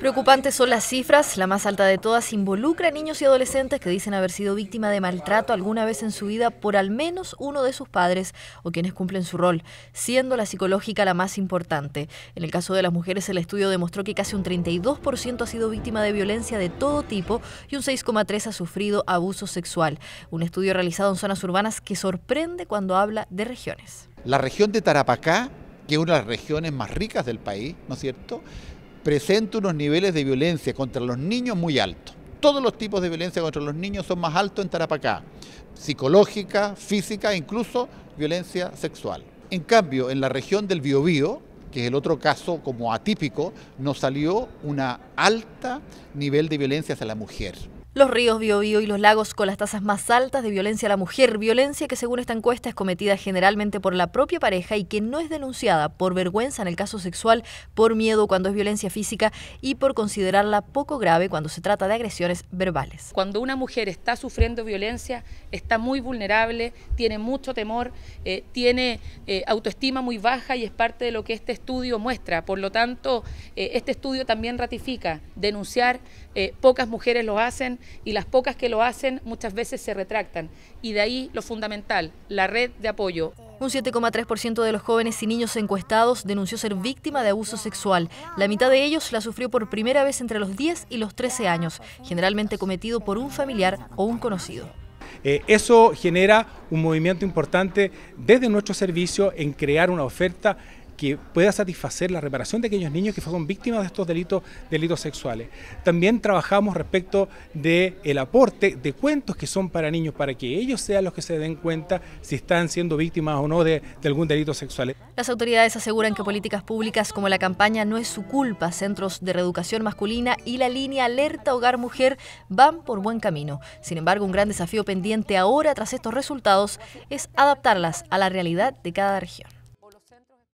Preocupantes son las cifras, la más alta de todas involucra a niños y adolescentes que dicen haber sido víctima de maltrato alguna vez en su vida por al menos uno de sus padres o quienes cumplen su rol, siendo la psicológica la más importante. En el caso de las mujeres, el estudio demostró que casi un 32% ha sido víctima de violencia de todo tipo y un 6,3% ha sufrido abuso sexual. Un estudio realizado en zonas urbanas que sorprende cuando habla de regiones. La región de Tarapacá, que es una de las regiones más ricas del país, ¿no es cierto?, presenta unos niveles de violencia contra los niños muy altos. Todos los tipos de violencia contra los niños son más altos en Tarapacá, psicológica, física e incluso violencia sexual. En cambio, en la región del Biobío, que es el otro caso como atípico, nos salió un alta nivel de violencia hacia la mujer. Los ríos Biobío y los lagos con las tasas más altas de violencia a la mujer, violencia que según esta encuesta es cometida generalmente por la propia pareja y que no es denunciada por vergüenza en el caso sexual, por miedo cuando es violencia física y por considerarla poco grave cuando se trata de agresiones verbales. Cuando una mujer está sufriendo violencia, está muy vulnerable, tiene mucho temor, eh, tiene eh, autoestima muy baja y es parte de lo que este estudio muestra. Por lo tanto, eh, este estudio también ratifica denunciar, pocas mujeres lo hacen y las pocas que lo hacen muchas veces se retractan. Y de ahí lo fundamental, la red de apoyo. Un 7,3% de los jóvenes y niños encuestados denunció ser víctima de abuso sexual. La mitad de ellos la sufrió por primera vez entre los 10 y los 13 años, generalmente cometido por un familiar o un conocido. Eh, eso genera un movimiento importante desde nuestro servicio en crear una oferta que pueda satisfacer la reparación de aquellos niños que fueron víctimas de estos delitos, delitos sexuales. También trabajamos respecto del aporte de cuentos que son para niños, para que ellos sean los que se den cuenta si están siendo víctimas o no de algún delito sexual. Las autoridades aseguran que políticas públicas como la campaña No es su culpa, centros de reeducación masculina y la línea Alerta Hogar Mujer van por buen camino. Sin embargo, un gran desafío pendiente ahora tras estos resultados es adaptarlas a la realidad de cada región.